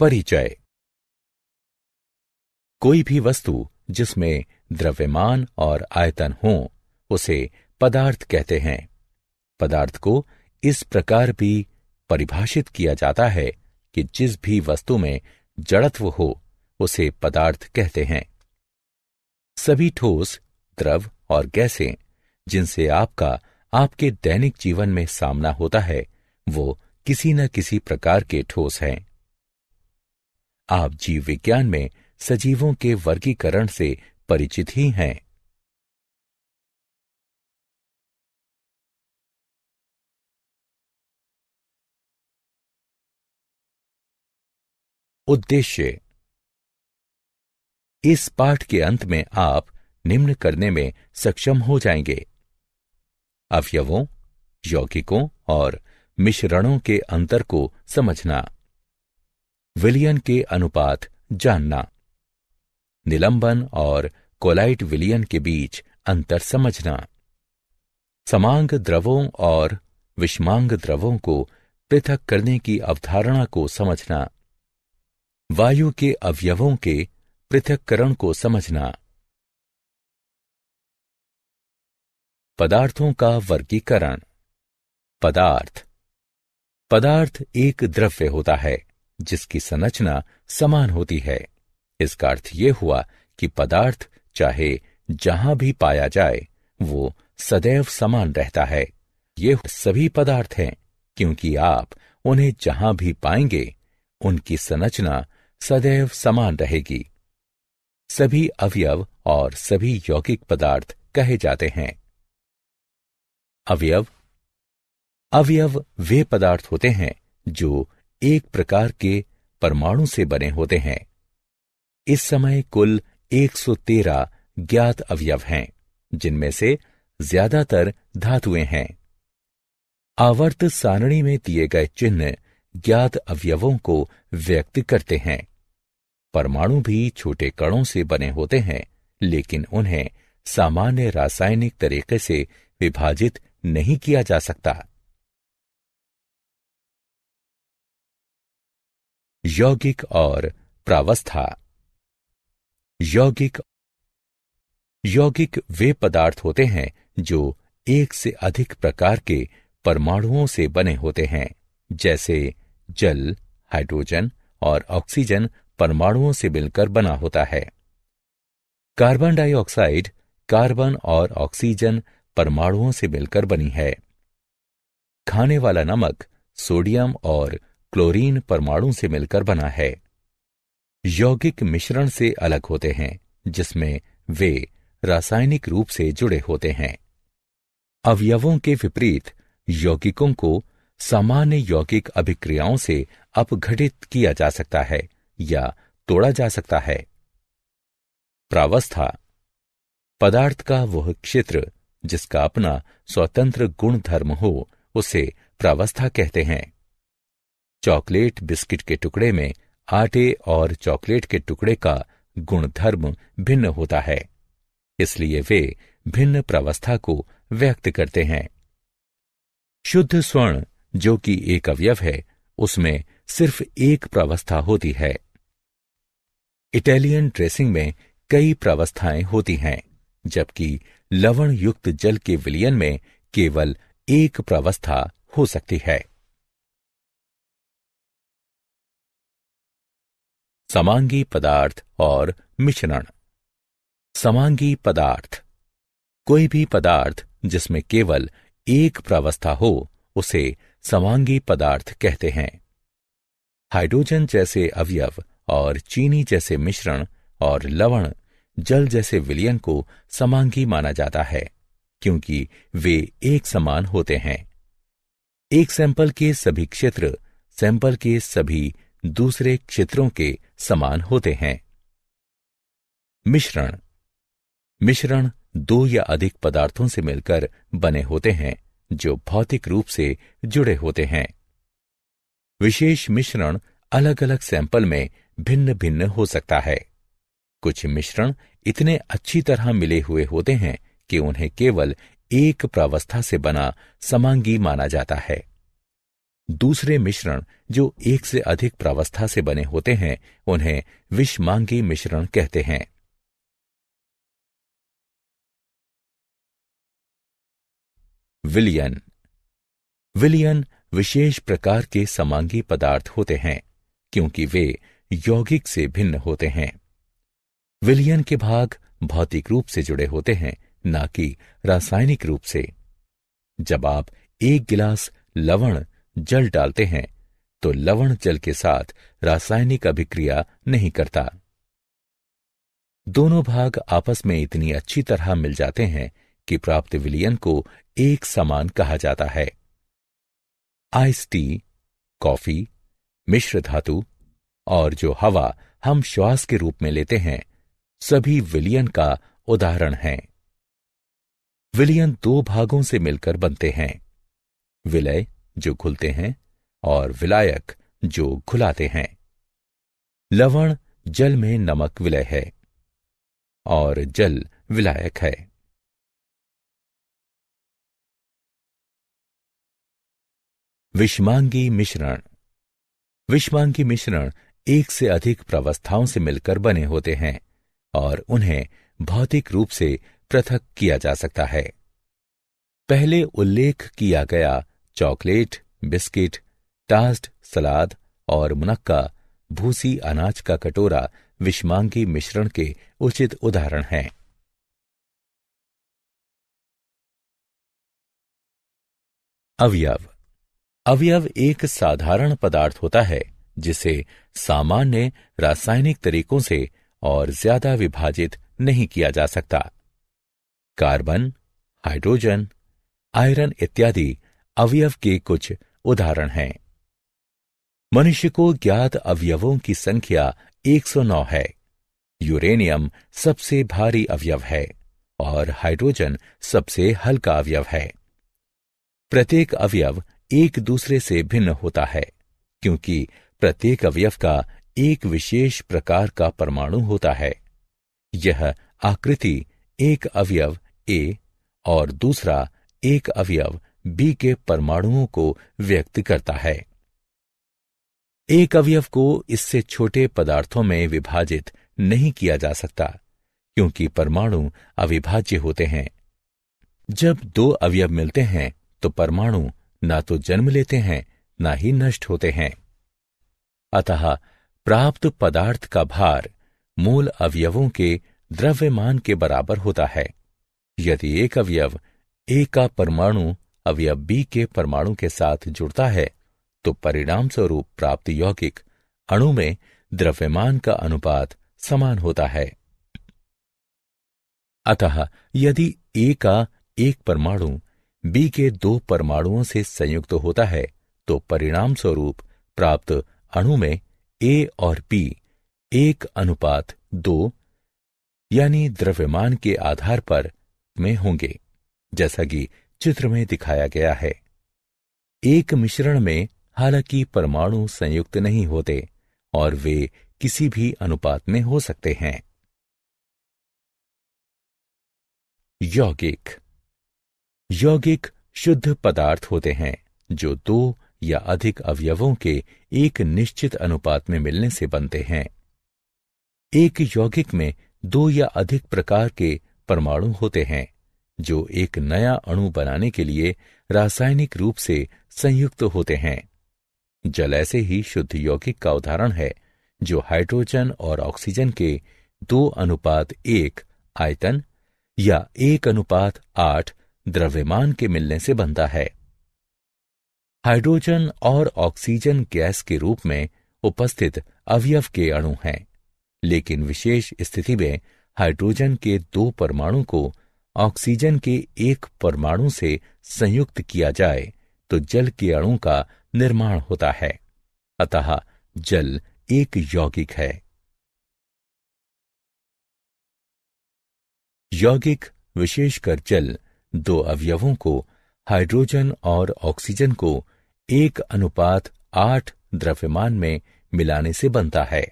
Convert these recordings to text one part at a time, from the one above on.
परिचय कोई भी वस्तु जिसमें द्रव्यमान और आयतन हो उसे पदार्थ कहते हैं पदार्थ को इस प्रकार भी परिभाषित किया जाता है कि जिस भी वस्तु में जड़त्व हो उसे पदार्थ कहते हैं सभी ठोस द्रव और गैसें जिनसे आपका आपके दैनिक जीवन में सामना होता है वो किसी न किसी प्रकार के ठोस हैं आप जीव विज्ञान में सजीवों के वर्गीकरण से परिचित ही हैं उद्देश्य इस पाठ के अंत में आप निम्न करने में सक्षम हो जाएंगे अवयवों यौगिकों और मिश्रणों के अंतर को समझना विलियन के अनुपात जानना निलंबन और कोलाइट विलियन के बीच अंतर समझना समांग द्रवों और विषमांग द्रवों को पृथक करने की अवधारणा को समझना वायु के अवयवों के पृथककरण को समझना पदार्थों का वर्गीकरण पदार्थ पदार्थ एक द्रव्य होता है जिसकी संरचना समान होती है इसका अर्थ ये हुआ कि पदार्थ चाहे जहां भी पाया जाए वो सदैव समान रहता है ये सभी पदार्थ हैं क्योंकि आप उन्हें जहां भी पाएंगे उनकी संरचना सदैव समान रहेगी सभी अवयव और सभी यौगिक पदार्थ कहे जाते हैं अवयव अवयव वे पदार्थ होते हैं जो एक प्रकार के परमाणु से बने होते हैं इस समय कुल 113 ज्ञात अवयव हैं जिनमें से ज्यादातर धातुएं हैं आवर्त सारणी में दिए गए चिन्ह ज्ञात अवयवों को व्यक्त करते हैं परमाणु भी छोटे कणों से बने होते हैं लेकिन उन्हें सामान्य रासायनिक तरीके से विभाजित नहीं किया जा सकता यौगिक और प्रावस्था यौगिक यौगिक वे पदार्थ होते हैं जो एक से अधिक प्रकार के परमाणुओं से बने होते हैं जैसे जल हाइड्रोजन और ऑक्सीजन परमाणुओं से मिलकर बना होता है कार्बन डाइऑक्साइड कार्बन और ऑक्सीजन परमाणुओं से मिलकर बनी है खाने वाला नमक सोडियम और क्लोरीन परमाणु से मिलकर बना है यौगिक मिश्रण से अलग होते हैं जिसमें वे रासायनिक रूप से जुड़े होते हैं अवयवों के विपरीत यौगिकों को सामान्य यौगिक अभिक्रियाओं से अपघटित किया जा सकता है या तोड़ा जा सकता है प्रावस्था पदार्थ का वह क्षेत्र जिसका अपना स्वतंत्र गुण धर्म हो उसे प्रावस्था कहते हैं चॉकलेट बिस्किट के टुकड़े में आटे और चॉकलेट के टुकड़े का गुणधर्म भिन्न होता है इसलिए वे भिन्न प्रवस्था को व्यक्त करते हैं शुद्ध स्वर्ण जो कि एक अवयव है उसमें सिर्फ एक प्रवस्था होती है इटालियन ड्रेसिंग में कई प्रवस्थाएं होती हैं जबकि लवण युक्त जल के विलयन में केवल एक प्रवस्था हो सकती है समांगी पदार्थ और मिश्रण समांगी पदार्थ कोई भी पदार्थ जिसमें केवल एक प्रावस्था हो उसे समांगी पदार्थ कहते हैं हाइड्रोजन जैसे अवयव और चीनी जैसे मिश्रण और लवण जल जैसे विलयन को समांगी माना जाता है क्योंकि वे एक समान होते हैं एक सैंपल के सभी क्षेत्र सैंपल के सभी दूसरे क्षेत्रों के समान होते हैं मिश्रण मिश्रण दो या अधिक पदार्थों से मिलकर बने होते हैं जो भौतिक रूप से जुड़े होते हैं विशेष मिश्रण अलग अलग सैंपल में भिन्न भिन्न हो सकता है कुछ मिश्रण इतने अच्छी तरह मिले हुए होते हैं कि उन्हें केवल एक प्रावस्था से बना समांगी माना जाता है दूसरे मिश्रण जो एक से अधिक प्रावस्था से बने होते हैं उन्हें विषमांगी मिश्रण कहते हैं विलियन विलियन विशेष प्रकार के समांगी पदार्थ होते हैं क्योंकि वे यौगिक से भिन्न होते हैं विलियन के भाग भौतिक रूप से जुड़े होते हैं न कि रासायनिक रूप से जब आप एक गिलास लवण जल डालते हैं तो लवण जल के साथ रासायनिक अभिक्रिया नहीं करता दोनों भाग आपस में इतनी अच्छी तरह मिल जाते हैं कि प्राप्त विलियन को एक समान कहा जाता है आइस टी कॉफी मिश्र धातु और जो हवा हम श्वास के रूप में लेते हैं सभी विलियन का उदाहरण है विलियन दो भागों से मिलकर बनते हैं विलय जो खुलते हैं और विलायक जो खुलाते हैं लवण जल में नमक विलय है और जल विलायक है विषमांगी मिश्रण विषमांगी मिश्रण एक से अधिक प्रवस्थाओं से मिलकर बने होते हैं और उन्हें भौतिक रूप से पृथक किया जा सकता है पहले उल्लेख किया गया चॉकलेट बिस्किट टास्ट सलाद और मुनक्का भूसी अनाज का कटोरा विषमांगी मिश्रण के उचित उदाहरण हैं अवयव अवयव एक साधारण पदार्थ होता है जिसे सामान्य रासायनिक तरीकों से और ज्यादा विभाजित नहीं किया जा सकता कार्बन हाइड्रोजन आयरन इत्यादि अवयव के कुछ उदाहरण हैं मनुष्य को ज्ञात अवयवों की संख्या 109 है यूरेनियम सबसे भारी अवयव है और हाइड्रोजन सबसे हल्का अवयव है प्रत्येक अवयव एक दूसरे से भिन्न होता है क्योंकि प्रत्येक अवयव का एक विशेष प्रकार का परमाणु होता है यह आकृति एक अवयव ए और दूसरा एक अवयव बी के परमाणुओं को व्यक्त करता है एक अवयव को इससे छोटे पदार्थों में विभाजित नहीं किया जा सकता क्योंकि परमाणु अविभाज्य होते हैं जब दो अवयव मिलते हैं तो परमाणु ना तो जन्म लेते हैं ना ही नष्ट होते हैं अतः प्राप्त पदार्थ का भार मूल अवयवों के द्रव्यमान के बराबर होता है यदि एक अवयव एक का परमाणु अवयव बी के परमाणु के साथ जुड़ता है तो परिणाम स्वरूप प्राप्त यौगिक अणु में द्रव्यमान का अनुपात समान होता है अतः यदि ए का एक परमाणु बी के दो परमाणुओं से संयुक्त होता है तो परिणाम स्वरूप प्राप्त अणु में ए और पी एक अनुपात दो यानी द्रव्यमान के आधार पर में होंगे जैसा कि चित्र में दिखाया गया है एक मिश्रण में हालांकि परमाणु संयुक्त नहीं होते और वे किसी भी अनुपात में हो सकते हैं यौगिक यौगिक शुद्ध पदार्थ होते हैं जो दो या अधिक अवयवों के एक निश्चित अनुपात में मिलने से बनते हैं एक यौगिक में दो या अधिक प्रकार के परमाणु होते हैं जो एक नया अणु बनाने के लिए रासायनिक रूप से संयुक्त होते हैं जल ऐसे ही शुद्ध यौगिक का उदाहरण है जो हाइड्रोजन और ऑक्सीजन के दो अनुपात एक आयतन या एक अनुपात आठ द्रव्यमान के मिलने से बनता है हाइड्रोजन और ऑक्सीजन गैस के रूप में उपस्थित अवयव के अणु हैं लेकिन विशेष स्थिति में हाइड्रोजन के दो परमाणु को ऑक्सीजन के एक परमाणु से संयुक्त किया जाए तो जल के अणु का निर्माण होता है अतः जल एक यौगिक है यौगिक विशेषकर जल दो अवयवों को हाइड्रोजन और ऑक्सीजन को एक अनुपात आठ द्रव्यमान में मिलाने से बनता है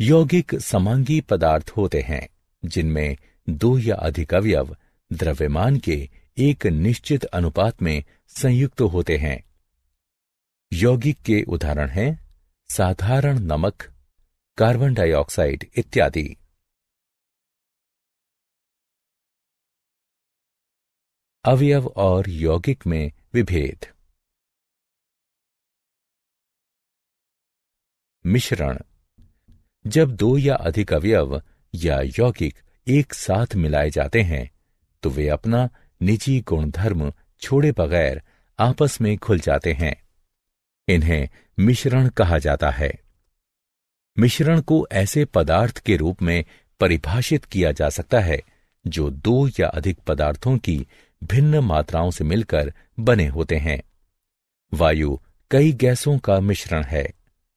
यौगिक समांगी पदार्थ होते हैं जिनमें दो या अधिक अवयव द्रव्यमान के एक निश्चित अनुपात में संयुक्त होते हैं यौगिक के उदाहरण हैं साधारण नमक कार्बन डाइऑक्साइड इत्यादि अवयव और यौगिक में विभेद मिश्रण जब दो या अधिक अवयव या यौगिक एक साथ मिलाए जाते हैं तो वे अपना निजी गुणधर्म छोड़े बगैर आपस में खुल जाते हैं इन्हें मिश्रण कहा जाता है मिश्रण को ऐसे पदार्थ के रूप में परिभाषित किया जा सकता है जो दो या अधिक पदार्थों की भिन्न मात्राओं से मिलकर बने होते हैं वायु कई गैसों का मिश्रण है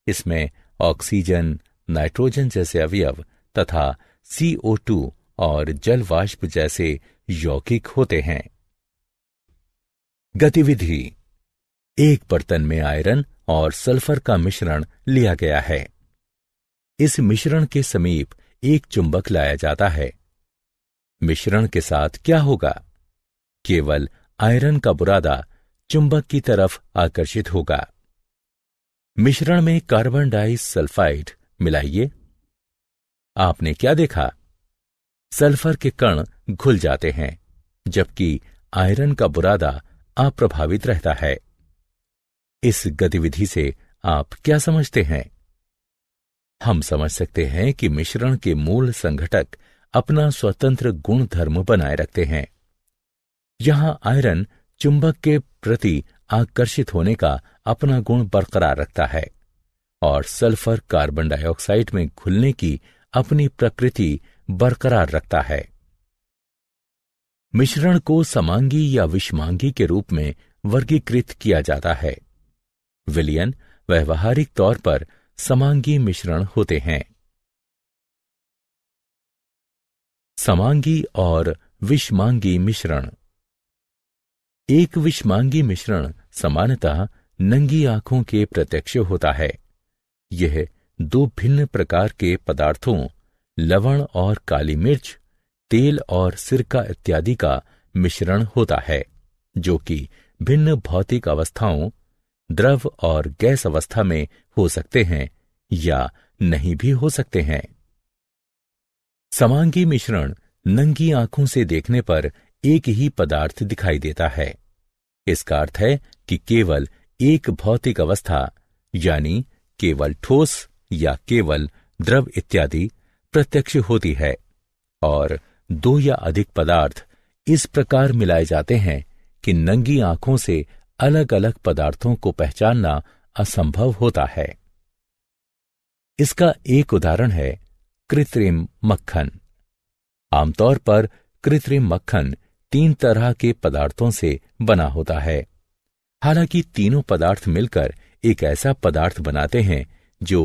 इसमें ऑक्सीजन नाइट्रोजन जैसे अवयव तथा CO2 और जलवाष्प जैसे यौगिक होते हैं गतिविधि एक बर्तन में आयरन और सल्फर का मिश्रण लिया गया है इस मिश्रण के समीप एक चुंबक लाया जाता है मिश्रण के साथ क्या होगा केवल आयरन का बुरादा चुंबक की तरफ आकर्षित होगा मिश्रण में कार्बन डाइसल्फाइड मिलाइए आपने क्या देखा सल्फर के कण घुल जाते हैं जबकि आयरन का बुरादा अप्रभावित रहता है इस गतिविधि से आप क्या समझते हैं हम समझ सकते हैं कि मिश्रण के मूल संघटक अपना स्वतंत्र गुण धर्म बनाए रखते हैं यहां आयरन चुंबक के प्रति आकर्षित होने का अपना गुण बरकरार रखता है और सल्फर कार्बन डाइऑक्साइड में घुलने की अपनी प्रकृति बरकरार रखता है मिश्रण को समांगी या विषमांगी के रूप में वर्गीकृत किया जाता है विलियन व्यवहारिक तौर पर समांगी मिश्रण होते हैं समांगी और विषमांगी मिश्रण एक विषमांगी मिश्रण सामान्यतः नंगी आंखों के प्रत्यक्ष होता है यह दो भिन्न प्रकार के पदार्थों लवण और काली मिर्च तेल और सिरका इत्यादि का मिश्रण होता है जो कि भिन्न भौतिक अवस्थाओं द्रव और गैस अवस्था में हो सकते हैं या नहीं भी हो सकते हैं समांगी मिश्रण नंगी आंखों से देखने पर एक ही पदार्थ दिखाई देता है इसका अर्थ है कि केवल एक भौतिक अवस्था यानी केवल ठोस या केवल द्रव इत्यादि प्रत्यक्ष होती है और दो या अधिक पदार्थ इस प्रकार मिलाए जाते हैं कि नंगी आंखों से अलग अलग पदार्थों को पहचानना असंभव होता है इसका एक उदाहरण है कृत्रिम मक्खन आमतौर पर कृत्रिम मक्खन तीन तरह के पदार्थों से बना होता है हालांकि तीनों पदार्थ मिलकर एक ऐसा पदार्थ बनाते हैं जो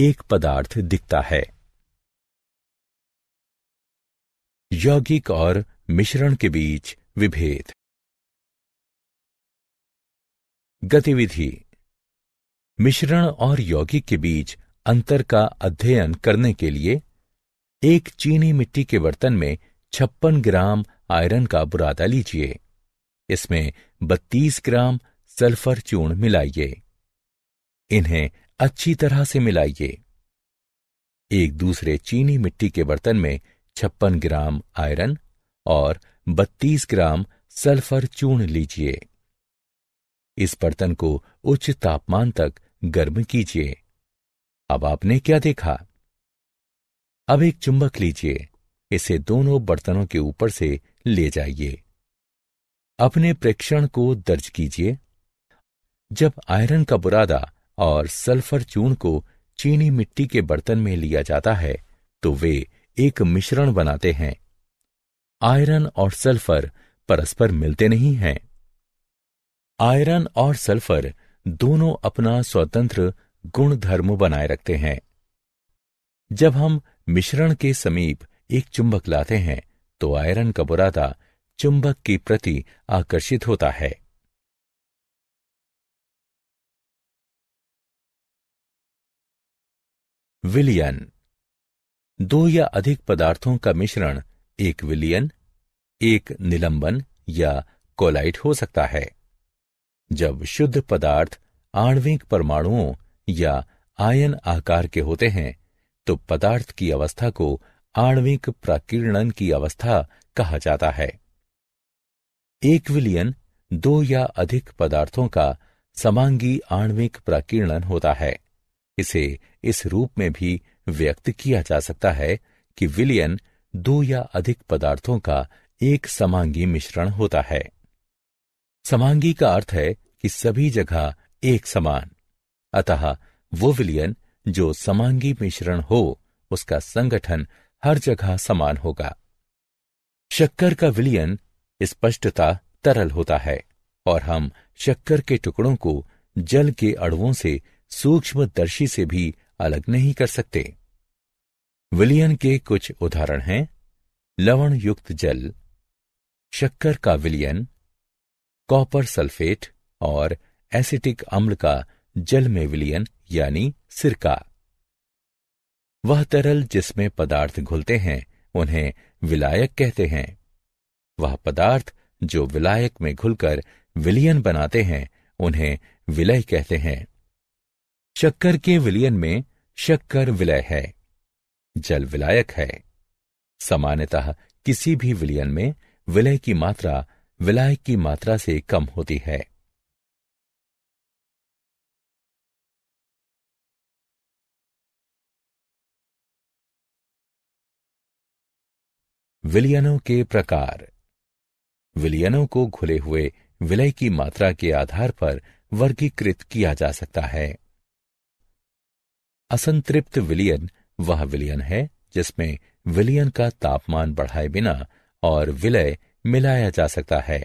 एक पदार्थ दिखता है यौगिक और मिश्रण के बीच विभेद गतिविधि मिश्रण और यौगिक के बीच अंतर का अध्ययन करने के लिए एक चीनी मिट्टी के बर्तन में छप्पन ग्राम आयरन का बुरादा लीजिए इसमें 32 ग्राम सल्फर चूर्ण मिलाइए इन्हें अच्छी तरह से मिलाइए एक दूसरे चीनी मिट्टी के बर्तन में छप्पन ग्राम आयरन और 32 ग्राम सल्फर चूर्ण लीजिए इस बर्तन को उच्च तापमान तक गर्म कीजिए अब आपने क्या देखा अब एक चुंबक लीजिए इसे दोनों बर्तनों के ऊपर से ले जाइए अपने प्रेक्षण को दर्ज कीजिए जब आयरन का बुरादा और सल्फर चून को चीनी मिट्टी के बर्तन में लिया जाता है तो वे एक मिश्रण बनाते हैं आयरन और सल्फर परस्पर मिलते नहीं हैं आयरन और सल्फर दोनों अपना स्वतंत्र गुण धर्म बनाए रखते हैं जब हम मिश्रण के समीप एक चुंबक लाते हैं तो आयरन का बुरादा चुंबक के प्रति आकर्षित होता है विलियन दो या अधिक पदार्थों का मिश्रण एक विलियन एक निलंबन या कोलाइट हो सकता है जब शुद्ध पदार्थ आणविक परमाणुओं या आयन आकार के होते हैं तो पदार्थ की अवस्था को आणविक प्रकीर्णन की अवस्था कहा जाता है एक विलियन दो या अधिक पदार्थों का समांगी आणविक प्रकीर्णन होता है इसे इस रूप में भी व्यक्त किया जा सकता है कि विलियन दो या अधिक पदार्थों का एक समांगी मिश्रण होता है समांगी का अर्थ है कि सभी जगह एक समान अतः वो विलियन जो समांगी मिश्रण हो उसका संगठन हर जगह समान होगा शक्कर का विलियन स्पष्टता तरल होता है और हम शक्कर के टुकड़ों को जल के अणुओं से सूक्ष्मदर्शी से भी अलग नहीं कर सकते विलियन के कुछ उदाहरण हैं लवण युक्त जल शक्कर का विलियन कॉपर सल्फेट और एसिटिक अम्ल का जल में विलियन यानी सिरका वह तरल जिसमें पदार्थ घुलते हैं उन्हें विलायक कहते हैं वह पदार्थ जो विलायक में घुलकर विलियन बनाते हैं उन्हें विलय कहते हैं शक्कर के विलयन में शक्कर विलय है जल विलायक है सामान्यतः किसी भी विलयन में विलय की मात्रा विलायक की मात्रा से कम होती है विलयनों के प्रकार विलयनों को घुले हुए विलय की मात्रा के आधार पर वर्गीकृत किया जा सकता है असंतृप्त विलियन वह विलियन है जिसमें विलियन का तापमान बढ़ाए बिना और विलय मिलाया जा सकता है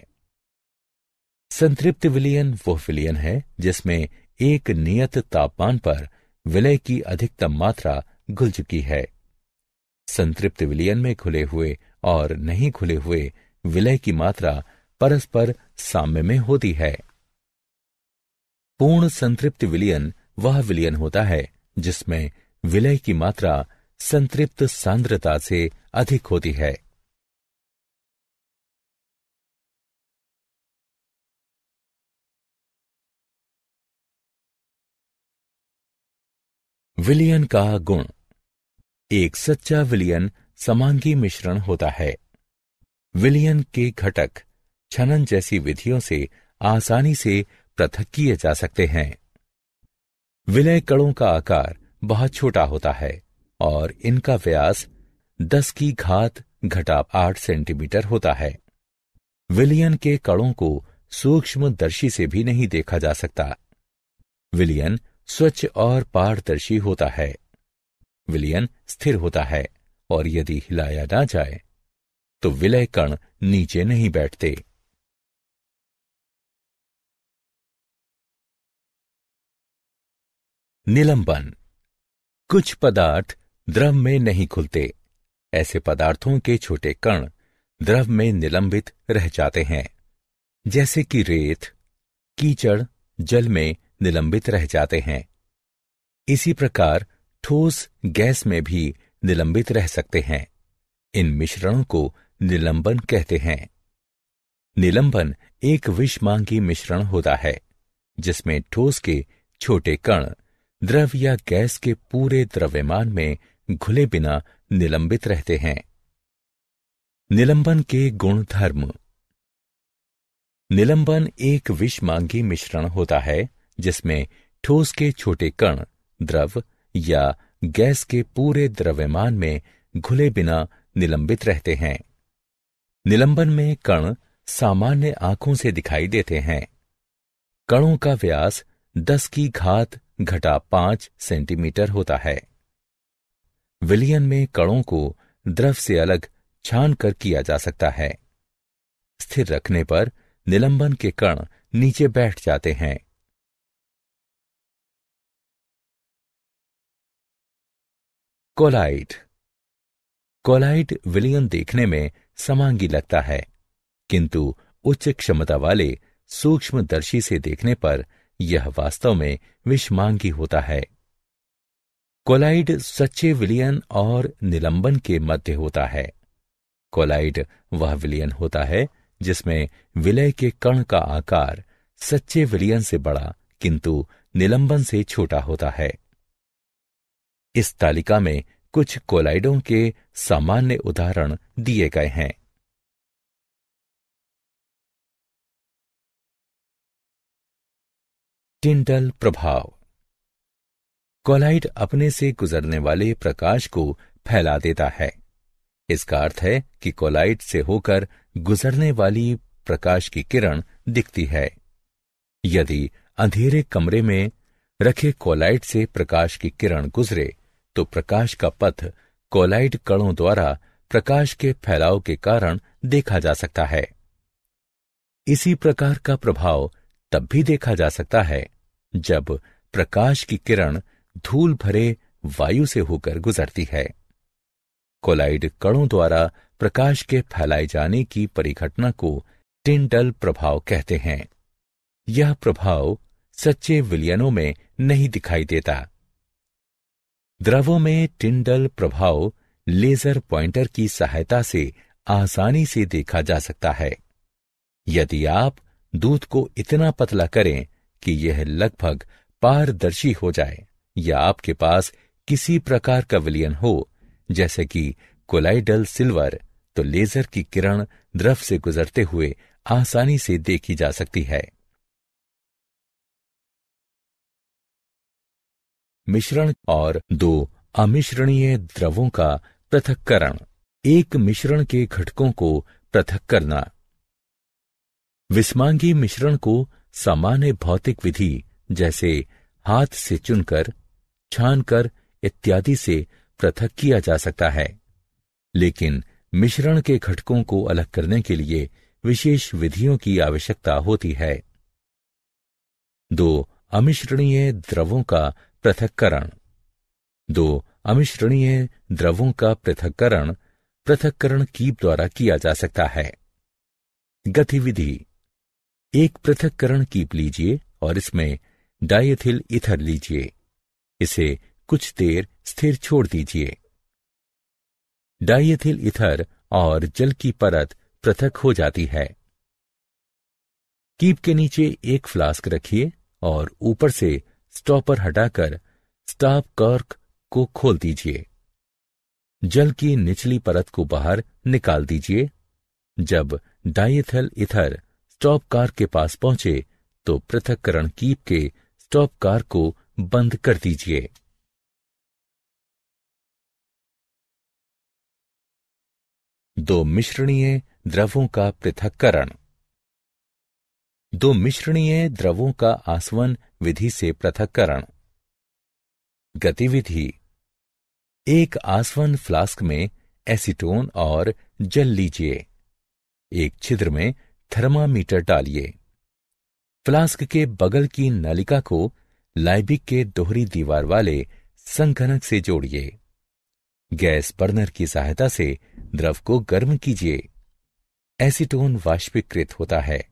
संतृप्त विलियन वह विलियन है जिसमें एक नियत तापमान पर विलय की अधिकतम मात्रा घुल चुकी है संतृप्त विलियन में खुले हुए और नहीं खुले हुए विलय की मात्रा परस्पर साम्य में होती है पूर्ण संतृप्त विलियन वह विलियन होता है जिसमें विलय की मात्रा संतृप्त सांद्रता से अधिक होती है विलियन का गुण एक सच्चा विलियन समांगी मिश्रण होता है विलियन के घटक छनन जैसी विधियों से आसानी से पृथक किए जा सकते हैं विलय कणों का आकार बहुत छोटा होता है और इनका व्यास 10 की घात घटा 8 सेंटीमीटर होता है विलियन के कणों को सूक्ष्म दर्शी से भी नहीं देखा जा सकता विलियन स्वच्छ और पारदर्शी होता है विलियन स्थिर होता है और यदि हिलाया ना जाए तो विलय कण नीचे नहीं बैठते निलंबन कुछ पदार्थ द्रव में नहीं खुलते ऐसे पदार्थों के छोटे कण द्रव में निलंबित रह जाते हैं जैसे कि रेत कीचड़ जल में निलंबित रह जाते हैं इसी प्रकार ठोस गैस में भी निलंबित रह सकते हैं इन मिश्रणों को निलंबन कहते हैं निलंबन एक विषमांगी मिश्रण होता है जिसमें ठोस के छोटे कण द्रव या गैस के पूरे द्रव्यमान में घुले बिना निलंबित रहते हैं निलंबन के गुणधर्म निलंबन एक विषमांगी मिश्रण होता है जिसमें ठोस के छोटे कण द्रव या गैस के पूरे द्रव्यमान में घुले बिना निलंबित रहते हैं निलंबन में कण सामान्य आंखों से दिखाई देते हैं कणों का व्यास 10 की घात घटा पांच सेंटीमीटर होता है विलियन में कणों को द्रव से अलग छान कर किया जा सकता है स्थिर रखने पर निलंबन के कण नीचे बैठ जाते हैं कोलाइट कोलाइट विलियन देखने में समांगी लगता है किंतु उच्च क्षमता वाले सूक्ष्मदर्शी से देखने पर यह वास्तव में विषमांगी होता है कोलाइड सच्चे विलियन और निलंबन के मध्य होता है कोलाइड वह विलियन होता है जिसमें विलय के कण का आकार सच्चे विलियन से बड़ा किंतु निलंबन से छोटा होता है इस तालिका में कुछ कोलाइडों के सामान्य उदाहरण दिए गए हैं टिंटल प्रभाव कोलाइड अपने से गुजरने वाले प्रकाश को फैला देता है इसका अर्थ है कि कोलाइड से होकर गुजरने वाली प्रकाश की किरण दिखती है यदि अंधेरे कमरे में रखे कोलाइट से प्रकाश की किरण गुजरे तो प्रकाश का पथ कोलाइट कणों द्वारा प्रकाश के फैलाव के कारण देखा जा सकता है इसी प्रकार का प्रभाव तब भी देखा जा सकता है जब प्रकाश की किरण धूल भरे वायु से होकर गुजरती है कोलाइड कणों द्वारा प्रकाश के फैलाए जाने की परिघटना को टिंडल प्रभाव कहते हैं यह प्रभाव सच्चे विलियनों में नहीं दिखाई देता द्रवों में टिंडल प्रभाव लेजर पॉइंटर की सहायता से आसानी से देखा जा सकता है यदि आप दूध को इतना पतला करें कि यह लगभग पारदर्शी हो जाए या आपके पास किसी प्रकार का विलियन हो जैसे कि कोलाइडल सिल्वर तो लेजर की किरण द्रव से गुजरते हुए आसानी से देखी जा सकती है मिश्रण और दो अमिश्रणीय द्रवों का पृथककरण एक मिश्रण के घटकों को पृथक करना विस्मांगी मिश्रण को सामान्य भौतिक विधि जैसे हाथ से चुनकर छानकर इत्यादि से पृथक किया जा सकता है लेकिन मिश्रण के घटकों को अलग करने के लिए विशेष विधियों की आवश्यकता होती है दो अमिश्रणीय द्रवों का पृथककरण दो अमिश्रणीय द्रवों का पृथककरण पृथककरण कीप द्वारा किया जा सकता है गतिविधि एक पृथककरण कीप लीजिए और इसमें डायथिल इथर लीजिए इसे कुछ देर स्थिर छोड़ दीजिए डायथिल इथर और जल की परत पृथक हो जाती है कीप के नीचे एक फ्लास्क रखिए और ऊपर से स्टॉपर हटाकर स्टाप कर्क को खोल दीजिए जल की निचली परत को बाहर निकाल दीजिए जब डायथल इथर स्टॉप कार के पास पहुंचे तो पृथककरण कीप के स्टॉप कार को बंद कर दीजिए दो मिश्रणीय द्रवों का पृथककरण दो मिश्रणीय द्रवों का आसवन विधि से पृथककरण गतिविधि एक आसवन फ्लास्क में एसीटोन और जल लीजिए एक छिद्र में थर्मामीटर डालिए फ्लास्क के बगल की नलिका को लाइबिक के दोहरी दीवार वाले संघनक से जोड़िए गैस बर्नर की सहायता से द्रव को गर्म कीजिए एसीटोन वाष्पीकृत होता है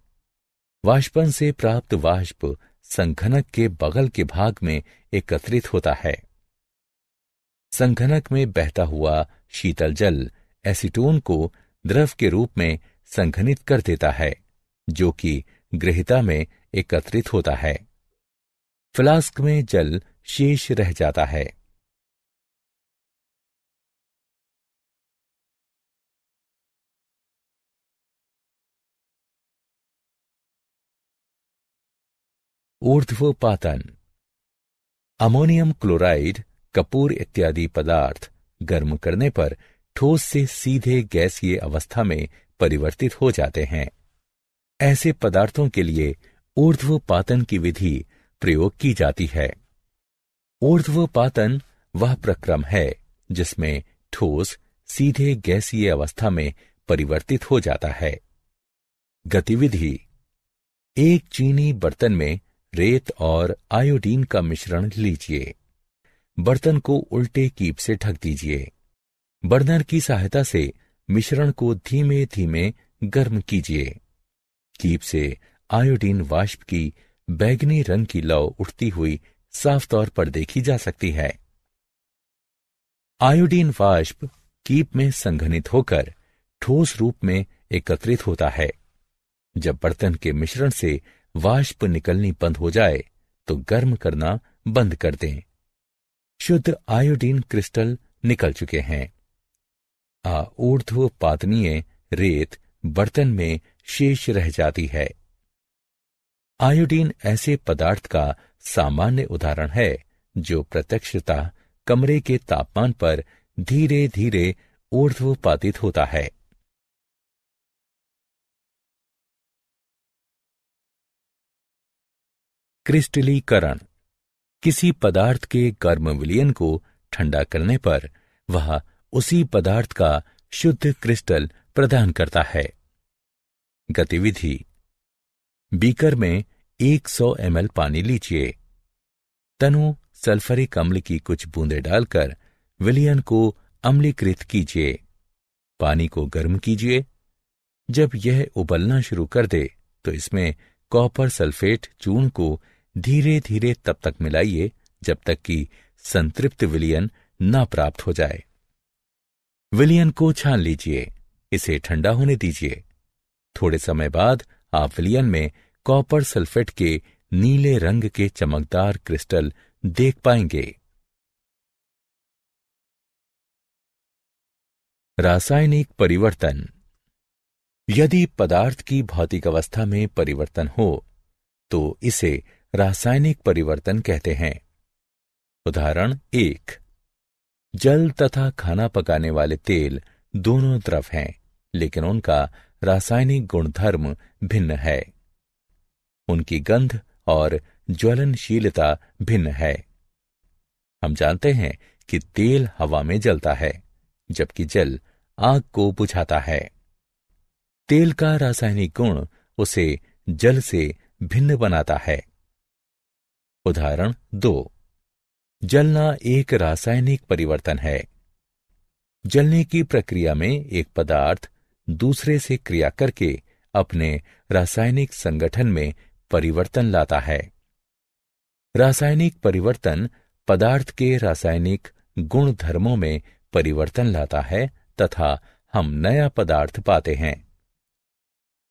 वाष्पन से प्राप्त वाष्प संघनक के बगल के भाग में एकत्रित होता है संघनक में बहता हुआ शीतल जल एसीटोन को द्रव के रूप में संघनित कर देता है जो कि गृहिता में एकत्रित होता है फ्लास्क में जल शेष रह जाता है पातन अमोनियम क्लोराइड कपूर इत्यादि पदार्थ गर्म करने पर ठोस से सीधे गैसीय अवस्था में परिवर्तित हो जाते हैं ऐसे पदार्थों के लिए ऊर्ध्व पातन की विधि प्रयोग की जाती है पातन वह प्रक्रम है जिसमें ठोस सीधे गैसीय अवस्था में परिवर्तित हो जाता है गतिविधि एक चीनी बर्तन में रेत और आयोडीन का मिश्रण लीजिए बर्तन को उल्टे कीप से ढक दीजिए बर्नर की सहायता से मिश्रण को धीमे धीमे गर्म कीजिए कीप से आयोडीन वाष्प की बैगनी रंग की लौ उठती हुई साफ तौर पर देखी जा सकती है आयोडीन वाष्प कीप में संघनित होकर ठोस रूप में एकत्रित होता है जब बर्तन के मिश्रण से वाष्प निकलनी बंद हो जाए तो गर्म करना बंद कर दें शुद्ध आयोडीन क्रिस्टल निकल चुके हैं आ ऊर्ध्व पातनीय रेत बर्तन में शेष रह जाती है आयोडीन ऐसे पदार्थ का सामान्य उदाहरण है जो प्रत्यक्षता कमरे के तापमान पर धीरे धीरे ऊर्ध्वपातित होता है क्रिस्टलीकरण किसी पदार्थ के गर्म विलयन को ठंडा करने पर वह उसी पदार्थ का शुद्ध क्रिस्टल प्रदान करता है गतिविधि बीकर में 100 एमएल पानी लीजिए तनु सल्फरिक अम्ल की कुछ बूंदे डालकर विलियन को अम्लीकृत कीजिए पानी को गर्म कीजिए जब यह उबलना शुरू कर दे तो इसमें कॉपर सल्फेट चूर्ण को धीरे धीरे तब तक मिलाइए जब तक कि संतृप्त विलियन ना प्राप्त हो जाए विलियन को छान लीजिए इसे ठंडा होने दीजिए थोड़े समय बाद आप विलियन में कॉपर सल्फेट के नीले रंग के चमकदार क्रिस्टल देख पाएंगे रासायनिक परिवर्तन यदि पदार्थ की भौतिक अवस्था में परिवर्तन हो तो इसे रासायनिक परिवर्तन कहते हैं उदाहरण एक जल तथा खाना पकाने वाले तेल दोनों द्रव हैं लेकिन उनका रासायनिक गुणधर्म भिन्न है उनकी गंध और ज्वलनशीलता भिन्न है हम जानते हैं कि तेल हवा में जलता है जबकि जल आग को बुझाता है तेल का रासायनिक गुण उसे जल से भिन्न बनाता है उदाहरण दो जलना एक रासायनिक परिवर्तन है जलने की प्रक्रिया में एक पदार्थ दूसरे से क्रिया करके अपने रासायनिक संगठन में परिवर्तन लाता है रासायनिक परिवर्तन पदार्थ के रासायनिक गुण धर्मों में परिवर्तन लाता है तथा हम नया पदार्थ पाते हैं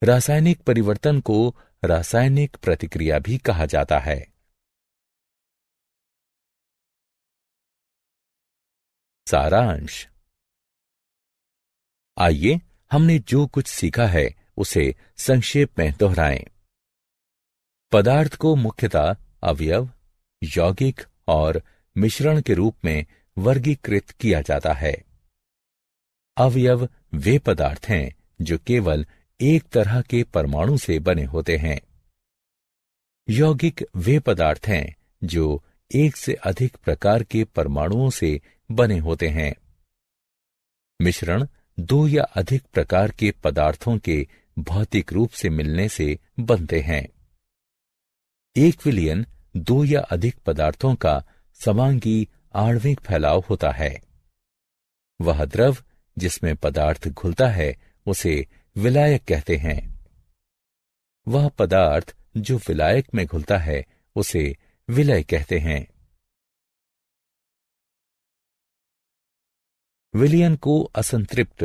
रासायनिक परिवर्तन को रासायनिक प्रतिक्रिया भी कहा जाता है सारांश आइए हमने जो कुछ सीखा है उसे संक्षेप में दोहराएं। पदार्थ को मुख्यतः अवयव यौगिक और मिश्रण के रूप में वर्गीकृत किया जाता है अवयव वे पदार्थ हैं जो केवल एक तरह के परमाणु से बने होते हैं यौगिक वे पदार्थ हैं जो एक से अधिक प्रकार के परमाणुओं से बने होते हैं मिश्रण दो या अधिक प्रकार के पदार्थों के भौतिक रूप से मिलने से बनते हैं एक विलियन दो या अधिक पदार्थों का समांगी आणविक फैलाव होता है वह द्रव जिसमें पदार्थ घुलता है उसे विलायक कहते हैं वह पदार्थ जो विलायक में घुलता है उसे विलय कहते हैं विलियन को असंतृप्त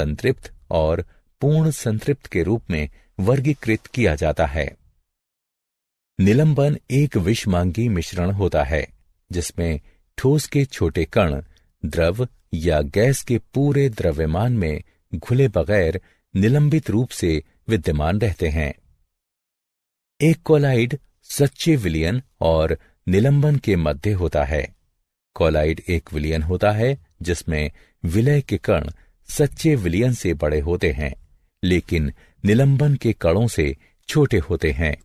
संतृप्त और पूर्ण संतृप्त के रूप में वर्गीकृत किया जाता है निलंबन एक विषमांगी मिश्रण होता है जिसमें ठोस के छोटे कण द्रव या गैस के पूरे द्रव्यमान में घुले बगैर निलंबित रूप से विद्यमान रहते हैं एक कोलाइड सच्चे विलियन और निलंबन के मध्य होता है कोलाइड एक विलियन होता है जिसमें विलय के कण सच्चे विलियन से बड़े होते हैं लेकिन निलंबन के कणों से छोटे होते हैं